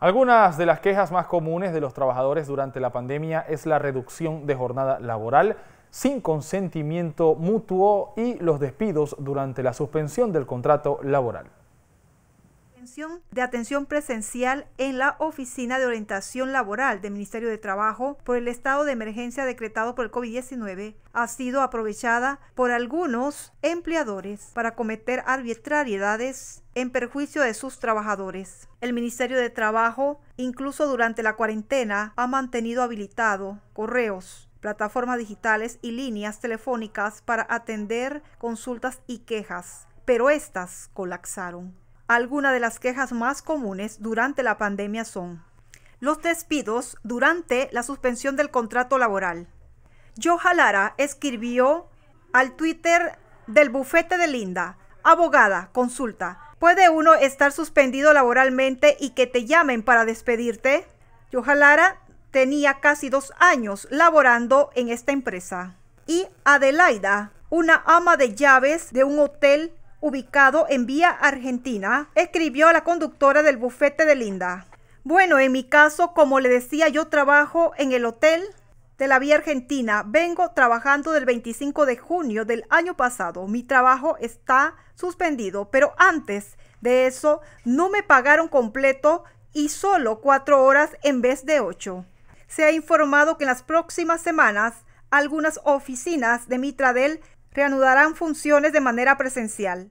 Algunas de las quejas más comunes de los trabajadores durante la pandemia es la reducción de jornada laboral sin consentimiento mutuo y los despidos durante la suspensión del contrato laboral de atención presencial en la Oficina de Orientación Laboral del Ministerio de Trabajo por el estado de emergencia decretado por el COVID-19 ha sido aprovechada por algunos empleadores para cometer arbitrariedades en perjuicio de sus trabajadores. El Ministerio de Trabajo, incluso durante la cuarentena, ha mantenido habilitado correos, plataformas digitales y líneas telefónicas para atender consultas y quejas, pero estas colapsaron. Algunas de las quejas más comunes durante la pandemia son los despidos durante la suspensión del contrato laboral. yojalara escribió al Twitter del bufete de Linda, abogada, consulta, ¿puede uno estar suspendido laboralmente y que te llamen para despedirte? yojalara tenía casi dos años laborando en esta empresa. Y Adelaida, una ama de llaves de un hotel ubicado en Vía Argentina, escribió a la conductora del bufete de Linda. Bueno, en mi caso, como le decía, yo trabajo en el hotel de la Vía Argentina. Vengo trabajando del 25 de junio del año pasado. Mi trabajo está suspendido, pero antes de eso no me pagaron completo y solo cuatro horas en vez de ocho. Se ha informado que en las próximas semanas algunas oficinas de Mitradel reanudarán funciones de manera presencial.